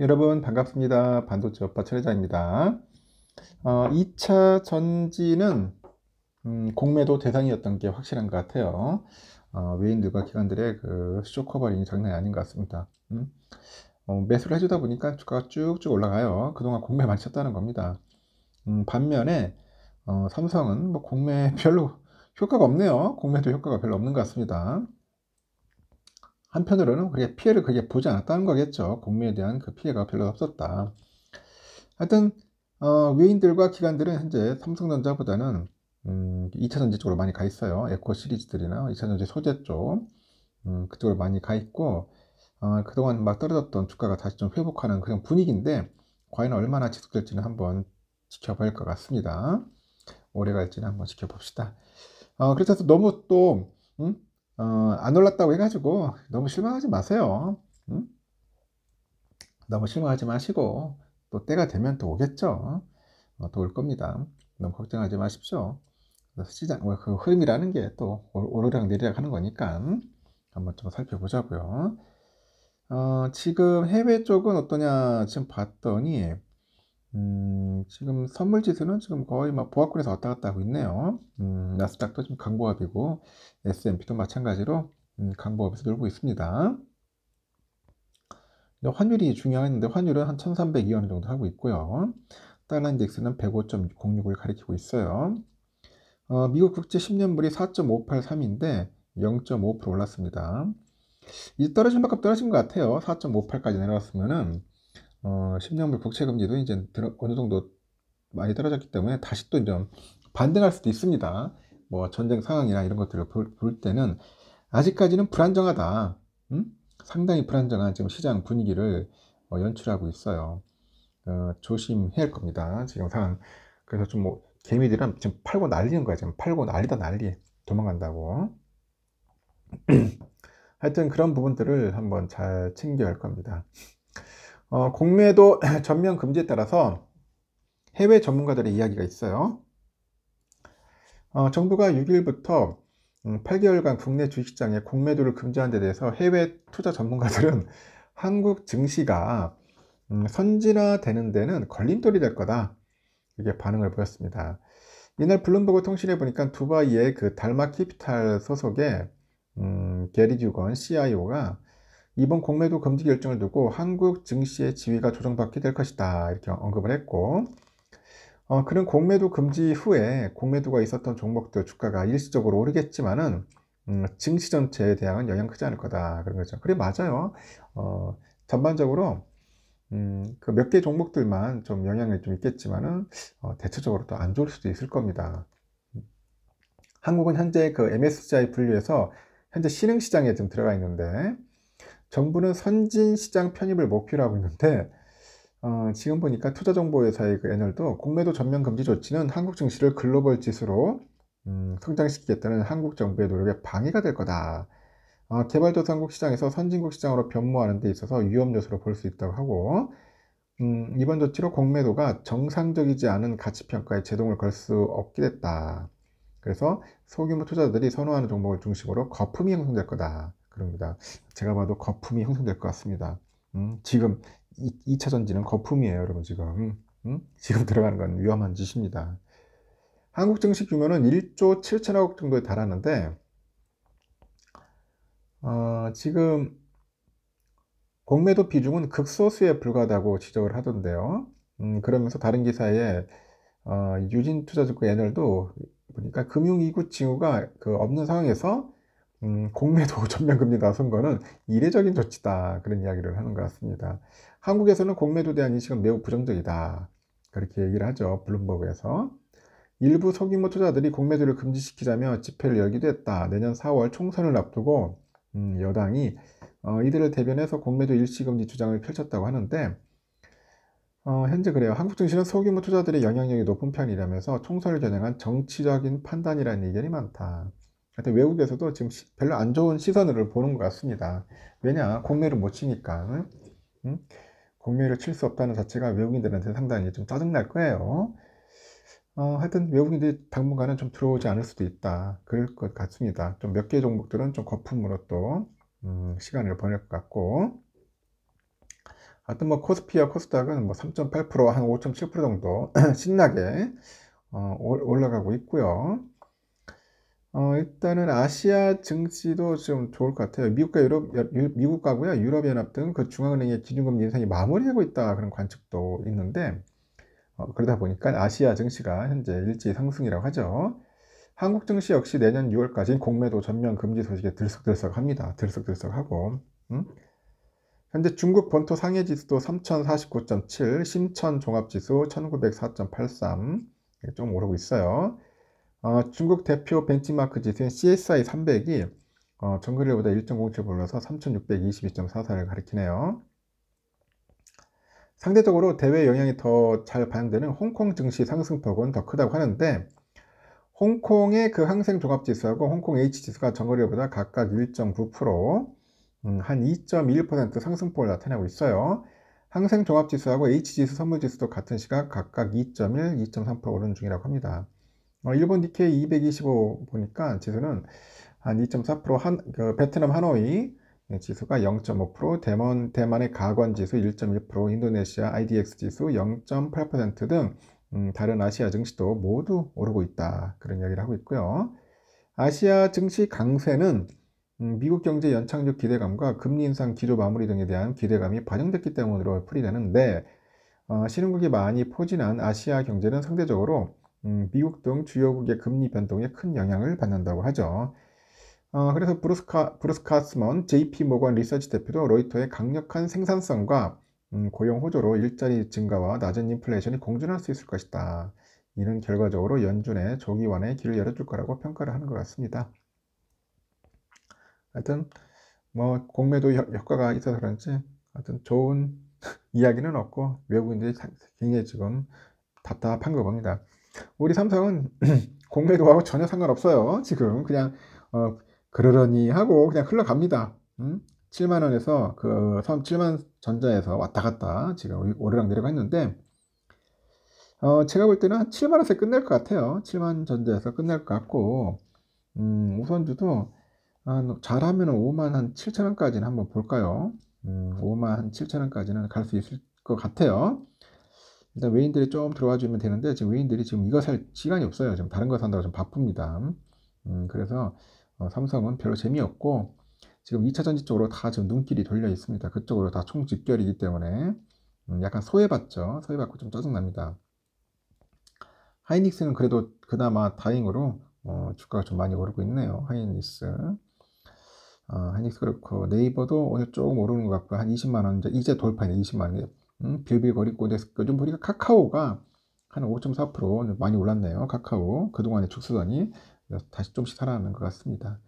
여러분 반갑습니다. 반도체 오빠 철회자입니다. 어, 2차 전지는 음, 공매도 대상이었던 게 확실한 것 같아요. 어, 외인들과 기관들의 그 수조 커버링이 장난이 아닌 것 같습니다. 음? 어, 매수를 해주다 보니까 주가가 쭉쭉 올라가요. 그동안 공매 많이 쳤다는 겁니다. 음, 반면에 어, 삼성은 뭐 공매 별로 효과가 없네요. 공매도 효과가 별로 없는 것 같습니다. 한편으로는 그게 피해를 그게 보지 않았다는 거겠죠. 공미에 대한 그 피해가 별로 없었다. 하여튼 어, 외인들과 기관들은 현재 삼성전자보다는 음, 2차전지 쪽으로 많이 가 있어요. 에코 시리즈들이나 2차전지 소재 쪽 음, 그쪽으로 많이 가 있고 어, 그동안 막 떨어졌던 주가가 다시 좀 회복하는 그런 분위기인데 과연 얼마나 지속될지는 한번 지켜볼것 같습니다. 오래 갈지는 한번 지켜봅시다. 어, 그래서 너무 또 음? 어, 안 올랐다고 해가지고 너무 실망하지 마세요. 응? 너무 실망하지 마시고 또 때가 되면 또 오겠죠. 어, 또올 겁니다. 너무 걱정하지 마십시오. 시장 뭐 그 흐름이라는 게 또 오르락 내리락 하는 거니까 한번 좀 살펴보자고요. 어, 지금 해외 쪽은 어떠냐 지금 봤더니 음, 지금 선물 지수는 지금 거의 막 보합권에서 왔다 갔다 하고 있네요. 음, 나스닥도 지금 강보합이고 S&P도 마찬가지로 음, 강보합에서 돌고 있습니다. 환율이 중요했데 환율은 한 1,302원 정도 하고 있고요. 달러 인덱스는 105.06을 가리키고 있어요. 어, 미국 국제 10년물이 4.583인데 0.5% 올랐습니다. 이제 떨어진 만큼 떨어진 것 같아요. 4.58까지 내려왔으면은 어, 10년물 국채 금리도 이제 어느 정도 많이 떨어졌기 때문에 다시 또 이제 반등할 수도 있습니다. 뭐 전쟁 상황이나 이런 것들을 볼, 볼 때는 아직까지는 불안정하다. 음? 상당히 불안정한 지금 시장 분위기를 어, 연출하고 있어요. 어, 조심해야 할 겁니다. 지금 상황. 그래서 좀뭐 개미들은 지금 팔고 난리는 거야. 지금 팔고 난리다 난리. 도망간다고. 하여튼 그런 부분들을 한번 잘 챙겨야 할 겁니다. 어, 공매도 전면 금지에 따라서 해외 전문가들의 이야기가 있어요. 어, 정부가 6일부터 8개월간 음, 국내 주식시장의 공매도를 금지한 데 대해서 해외 투자 전문가들은 한국 증시가 음, 선진화되는 데는 걸림돌이 될 거다. 이게 반응을 보였습니다. 이날 블룸버그 통신에 보니까 두바이의 그 달마 키피탈 소속의 음, 게리 듀건 CIO가 이번 공매도 금지 결정을 두고 한국 증시의 지위가 조정받게 될 것이다 이렇게 언급을 했고 어, 그런 공매도 금지 후에 공매도가 있었던 종목들 주가가 일시적으로 오르겠지만은 음, 증시 전체에 대한 영향 크지 않을 거다 그런 거죠. 그래 맞아요. 어, 전반적으로 음, 그 몇 개 종목들만 좀 영향이 좀 있겠지만은 어, 대체적으로 또 안 좋을 수도 있을 겁니다. 한국은 현재 그 MSCI 분류에서 현재 신흥 시장에 지금 들어가 있는데 정부는 선진 시장 편입을 목표로 하고 있는데 어, 지금 보니까 투자정보회사의 그 애널도 공매도 전면 금지 조치는 한국 증시를 글로벌 지수로 음, 성장시키겠다는 한국 정부의 노력에 방해가 될 거다. 어, 개발도상국 시장에서 선진국 시장으로 변모하는 데 있어서 위험 요소로 볼 수 있다고 하고 음, 이번 조치로 공매도가 정상적이지 않은 가치평가에 제동을 걸 수 없게 됐다. 그래서 소규모 투자자들이 선호하는 종목을 중심으로 거품이 형성될 거다. 그럽니다. 제가 봐도 거품이 형성될 것 같습니다. 음, 지금 2차 전지는 거품이에요, 여러분 지금. 응? 지금 들어가는 건 위험한 짓입니다. 한국 증시 규모는 1조 7천억 정도에 달하는데 어, 지금 공매도 비중은 극소수에 불과하다고 지적을 하던데요. 음, 그러면서 다른 기사에 어, 유진투자증권 애널도 보니까 금융이구 징후가 그 없는 상황에서 음, 공매도 전면금리 나선 거는 이례적인 조치다 그런 이야기를 하는 것 같습니다. 한국에서는 공매도 대한 인식은 매우 부정적이다 그렇게 얘기를 하죠 블룸버그에서 일부 소규모 투자들이 공매도를 금지시키자며 집회를 열기도 했다. 내년 4월 총선을 앞두고 음, 여당이 어, 이들을 대변해서 공매도 일시금지 주장을 펼쳤다고 하는데 어, 현재 그래요. 한국 증시는 소규모 투자들의 영향력이 높은 편이라면서 총선을 겨냥한 정치적인 판단이라는 의견이 많다. 하여튼 외국에서도 지금 별로 안 좋은 시선을 보는 것 같습니다. 왜냐, 공매를 못 치니까. 응? 공매를 칠 수 없다는 자체가 외국인들한테 상당히 좀 짜증날 거예요. 어, 하여튼 외국인들이 당분간은 좀 들어오지 않을 수도 있다. 그럴 것 같습니다. 좀 몇 개 종목들은 좀 거품으로 또, 음, 시간을 보낼 것 같고. 하여튼 뭐 코스피와 코스닥은 뭐 3.8%, 한 5.7% 정도 신나게 어, 올라가고 있고요. 어, 일단은 아시아 증시도 좀 좋을 것 같아요. 미국과 유럽, 유, 미국과고요. 유럽연합 등 그 중앙은행의 기준금리 인상이 마무리되고 있다 그런 관측도 있는데 어, 그러다 보니까 아시아 증시가 현재 일제 상승이라고 하죠. 한국 증시 역시 내년 6월까지 공매도 전면 금지 소식에 들썩들썩합니다. 들썩들썩하고 음? 현재 중국 본토 상해 지수도 3049.7, 신천 종합 지수 1904.83 좀 오르고 있어요. 어, 중국 대표 벤치마크 지수인 CSI 300이 어, 전거래보다 1.07 올라서 3622.44를 가리키네요. 상대적으로 대외 영향이 더 잘 반영되는 홍콩 증시 상승폭은 더 크다고 하는데 홍콩의 그 항생 종합지수하고 홍콩 H지수가 전거래보다 각각 1.9%, 음, 한2.1% 상승폭을 나타내고 있어요. 항생 종합지수하고 H지수 선물지수도 같은 시각 각각 2.1, 2.3% 오른 중이라고 합니다. 어, 일본 니케이 225 보니까 지수는 한 2.4%한 그 베트남 하노이 예, 지수가 0.5%, 대만 대만의 가관 지수 1.1%, 인도네시아 IDX 지수 0.8%등 음, 다른 아시아 증시도 모두 오르고 있다 그런 이야기를 하고 있고요. 아시아 증시 강세는 음, 미국 경제 연착륙 기대감과 금리 인상 기조 마무리 등에 대한 기대감이 반영됐기 때문으로 풀이되는데 어, 신흥국이 많이 포진한 아시아 경제는 상대적으로 음, 미국 등 주요국의 금리 변동에 큰 영향을 받는다고 하죠. 어, 그래서 브루스카, 브루스카스먼 JP 모건 리서치 대표도 로이터의 강력한 생산성과 음, 고용 호조로 일자리 증가와 낮은 인플레이션이 공존할 수 있을 것이다. 이는 결과적으로 연준의 조기 완의 길을 열어줄 거라고 평가를 하는 것 같습니다. 하여튼 뭐 공매도 효과가 있어서 그런지 하여튼 좋은 이야기는 없고 외국인들이 굉장히 지금 답답한 거 봅니다. 우리 삼성은 공매도하고 전혀 상관없어요. 지금 그냥 어, 그러려니 하고 그냥 흘러갑니다. 음? 7만 원에서 그 7만 전자에서 왔다 갔다 지금 오르락 내리락 했는데 어, 제가 볼 때는 7만 원에서 끝날 것 같아요. 7만 전자에서 끝날 것 같고 음, 우선주도 한 잘하면 5만 한 7천 원까지는 한번 볼까요? 음, 5만 7천 원까지는 갈 수 있을 것 같아요. 일단 외인들이 좀 들어와 주면 되는데 지금 외인들이 지금 이거 살 시간이 없어요. 지금 다른 거 산다고 좀 바쁩니다. 음, 그래서 어, 삼성은 별로 재미없고 지금 2차 전지 쪽으로 다 지금 눈길이 돌려 있습니다. 그쪽으로 다총 집결이기 때문에 음, 약간 소외받죠. 소외받고 좀 짜증납니다. 하이닉스는 그래도 그나마 다행으로 어, 주가가 좀 많이 오르고 있네요. 하이닉스. 어, 하이닉스 그렇고 네이버도 오늘 조금 오르는 것같고한 20만 원 이제 돌파했네 20만 원. 음, 빌빌거리고 근데 요즘 보니까 카카오가 한 5.4% 많이 올랐네요. 카카오 그동안에 죽쓰더니 다시 좀씩 살아나는 것 같습니다.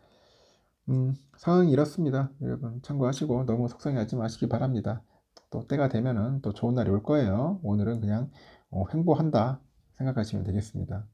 음, 상황이 이렇습니다. 여러분 참고하시고 너무 속상해하지 마시기 바랍니다. 또 때가 되면은 또 좋은 날이 올 거예요. 오늘은 그냥 어, 행보한다 생각하시면 되겠습니다.